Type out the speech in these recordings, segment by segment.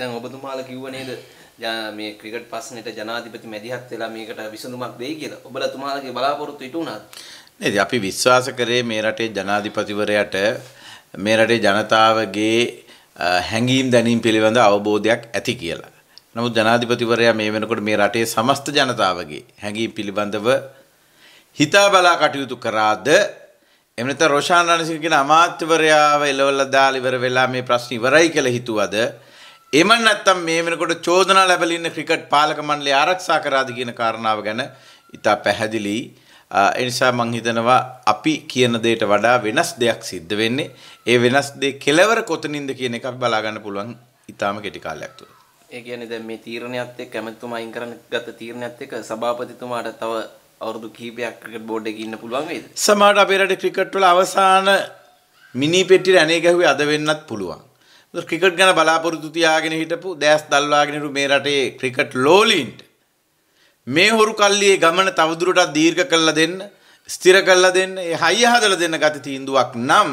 දැන් ඔබතුමාලා කිව්ව නේද මේ ක්‍රිකට් ප්‍රශ්නෙට ජනාධිපති මැදිහත් වෙලා මේකට විසඳුමක් දෙයි කියලා. ඔබලා තුමාලගේ බලාපොරොත්තු ඉටු වුණාද? නේද අපි විශ්වාස කරේ මේ රටේ ජනාධිපතිවරයාට මේ රටේ ජනතාවගේ හැඟීම් දැනීම් පිළිබඳ අවබෝධයක් ඇති කියලා. නමුත් ජනාධිපතිවරයා මේ වෙනකොට මේ රටේ සමස්ත ජනතාවගේ හැඟීම් පිළිබඳව හිතා බලා කටයුතු කරාද එහෙම නැත්නම් රොෂාන් රණසිංහ කියන අමාත්‍යවරයාව එලවලා දාලා ඉවර වෙලා මේ ප්‍රශ්න ඉවරයි කියලා හිතුවද එම නැත්තම් මේ වෙනකොට චෝදනා ලැබලා ඉන්න ක්‍රිකට් පාලක මණ්ඩලය ආරක්ෂා කරාද කියන කාරණාව ගැන ඉතා පැහැදිලි ඒ නිසා මං හිතනවා අපි කියන දෙයට වඩා වෙනස් දෙයක් සිද්ධ වෙන්නේ ඒ වෙනස් දේ කෙලවර කොතනින්ද කියන එක අපි බලා ගන්න පුළුවන් ඉතාලම කෙටි කාලයක් තුළ ඒ කියන්නේ දැන් මේ තීරණයත් එක්ක කැමැතිතුමා අයින් කරන්න ගත්ත තීරණයත් එක්ක සභාපතිතුමාට තව අවුරුදු කීපයක් ක්‍රිකට් බෝඩ් එකේ ඉන්න පුළුවන් වේද? සමහරවිට අපේ රටේ ක්‍රිකට් වල අවසාන මිනි පෙට්ටියට ඇනේ ගැහුවේ අද වෙන්නත් පුළුවන්. ක්‍රිකට් ගැන බලාපොරොත්තු තියාගෙන හිටපු දැස් දල්වාගෙනරු මේ රටේ ක්‍රිකට් ලෝලීන්ට මේ හොරු කල්ලියේ ගමන තවදුරටත් දීර්ඝ කරලා දෙන්න ස්ථිර කරලා දෙන්න ඒ හයිය හදලා දෙන්න ගත තීන්දුවක් නම්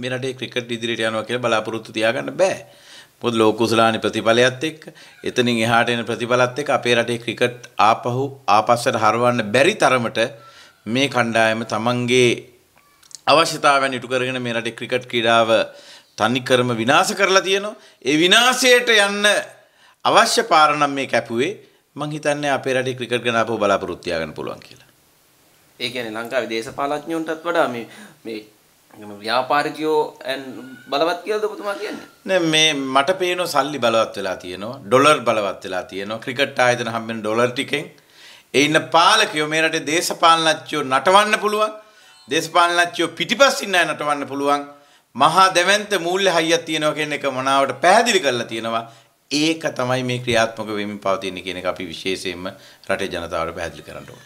මේ රටේ ක්‍රිකට් ඉදිරියට යනවා කියලා බලාපොරොත්තු තියාගන්න බෑ. මොකද ලෝකුසලානි ප්‍රතිඵලයත් එක්ක එතනින් එහාට එන ප්‍රතිඵලත් එක්ක අපේ රටේ ක්‍රිකට් ආපහු ආපස්සට හරවන්න බැරි තරමට මේ කණ්ඩායම තමන්ගේ අවශ්‍යතාවයන් ඉටු කරගෙන මේ රටේ ක්‍රිකට් ක්‍රීඩාව තනිකරම විනාශ කරලා තියෙනවා. ඒ විනාශයට යන්න අවශ්‍ය පාර නම් මේ කැපුවේ මං හිතන්නේ අපේ රටේ ක්‍රිකට් ගැන අපව බලාපොරොත්තු වෙන්න පුළුවන් කියලා. ඒ කියන්නේ ලංකාවේ දේශපාලඥයන්ටත් වඩා මේ මේ ව්‍යාපාරිකයෝ බලවත් කියලද පුතුමා කියන්නේ නෑ මේ මට පේනවා සල්ලි බලවත් වෙලා තියෙනවා ඩොලර් බලවත් වෙලා තියෙනවා ක්‍රිකට් ආයතන හම්බෙන ඩොලර් ටිකෙන් ඒ ඉන්න පාලකයෝ මේ රටේ දේශපාලනඥයෝ නටවන්න පුළුවන් දේශපාලනඥයෝ පිටිපස්සින් නටවන්න පුළුවන් මහා දෙවන්ත මූල්‍ය හයියක් තියෙනවා කියන එක මනාවට පැහැදිලි කරලා තියෙනවා. ඒක තමයි මේ ක්‍රියාත්මක වෙමින් පවතින්නේ කියන එක අපි විශේෂයෙන්ම රටේ ජනතාවට පැහැදිලි කරන්න ඕනේ.